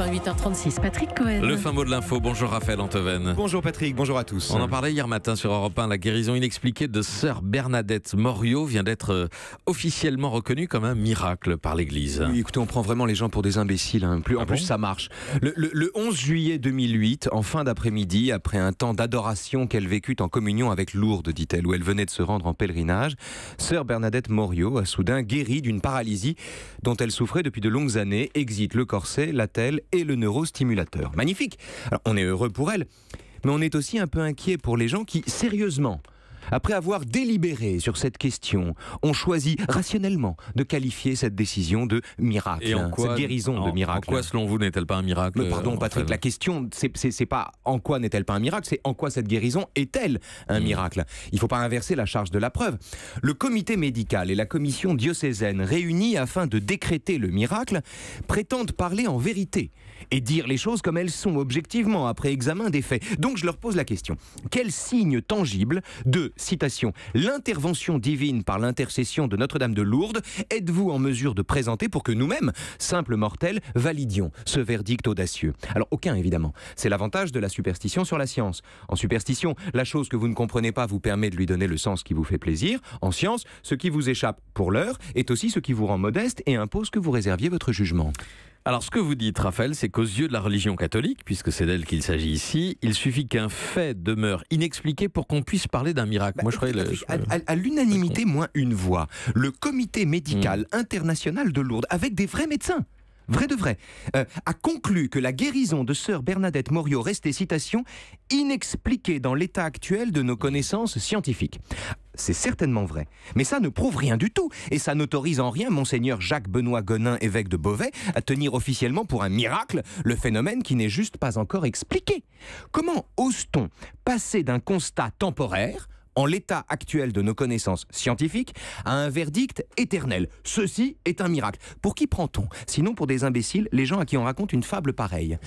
8 36 Patrick Cohen. Le fin mot de l'info. Bonjour Raphaël Antoven. Bonjour Patrick, bonjour à tous. On en parlait hier matin sur Europe 1. La guérison inexpliquée de sœur Bernadette Morio vient d'être euh, officiellement reconnue comme un miracle par l'Église. Oui, écoutez, on prend vraiment les gens pour des imbéciles. Hein. en ah plus, ça marche. Le, 11 juillet 2008, en fin d'après-midi, après un temps d'adoration qu'elle vécut en communion avec Lourdes, dit-elle, où elle venait de se rendre en pèlerinage, sœur Bernadette Morio a soudain guéri d'une paralysie dont elle souffrait depuis de longues années, exit le corset, la telle et le neurostimulateur. Magnifique. on est heureux pour elle, mais on est aussi un peu inquiet pour les gens qui, sérieusement, après avoir délibéré sur cette question, on choisit rationnellement de qualifier cette décision de miracle, Et en quoi, cette guérison en, de miracle. En quoi, selon vous, n'est-elle pas un miracle Pardon, euh, Patrick, la question, c'est pas en quoi n'est-elle pas un miracle, c'est en quoi cette guérison est-elle un hmm. miracle. Il ne faut pas inverser la charge de la preuve. Le comité médical et la commission diocésaine réunis afin de décréter le miracle prétendent parler en vérité et dire les choses comme elles sont objectivement après examen des faits. Donc je leur pose la question quel signe tangible de citation, l'intervention divine par l'intercession de Notre-Dame de Lourdes, êtes-vous en mesure de présenter pour que nous-mêmes, simples mortels, validions ce verdict audacieux Alors aucun évidemment. C'est l'avantage de la superstition sur la science. En superstition, la chose que vous ne comprenez pas vous permet de lui donner le sens qui vous fait plaisir. En science, ce qui vous échappe pour l'heure est aussi ce qui vous rend modeste et impose que vous réserviez votre jugement. Alors, ce que vous dites, Raphaël, c'est qu'aux yeux de la religion catholique, puisque c'est d'elle qu'il s'agit ici, il suffit qu'un fait demeure inexpliqué pour qu'on puisse parler d'un miracle. Bah, Moi, je À, l'unanimité, moins une voix, le comité médical mm. international de Lourdes, avec des vrais médecins, vrai de vrai, euh, a conclu que la guérison de sœur Bernadette Morio restait citation inexpliquée dans l'état actuel de nos connaissances scientifiques c'est certainement vrai. Mais ça ne prouve rien du tout, et ça n'autorise en rien monseigneur Jacques-Benoît Gonin, évêque de Beauvais, à tenir officiellement pour un miracle le phénomène qui n'est juste pas encore expliqué. Comment ose-t-on passer d'un constat temporaire en l'état actuel de nos connaissances scientifiques, à un verdict éternel. Ceci est un miracle. Pour qui prend-on Sinon pour des imbéciles, les gens à qui on raconte une fable pareille.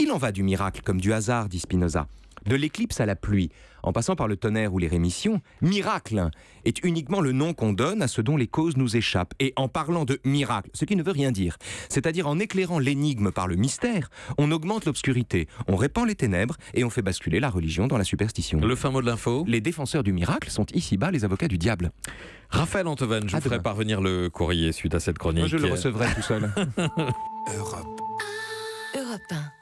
Il en va du miracle comme du hasard, dit Spinoza. De l'éclipse à la pluie, en passant par le tonnerre ou les rémissions, miracle est uniquement le nom qu'on donne à ce dont les causes nous échappent. Et en parlant de miracle, ce qui ne veut rien dire, c'est-à-dire en éclairant l'énigme par le mystère, on augmente l'obscurité, on répand les ténèbres et on fait basculer la religion dans la superstition. Le fin mot de l'info Les défenseurs du miracle sont ici-bas les avocats du diable. Raphaël Antoven, je voudrais vous ferai parvenir le courrier suite à cette chronique. Moi, je le recevrai tout seul. Europe. Europe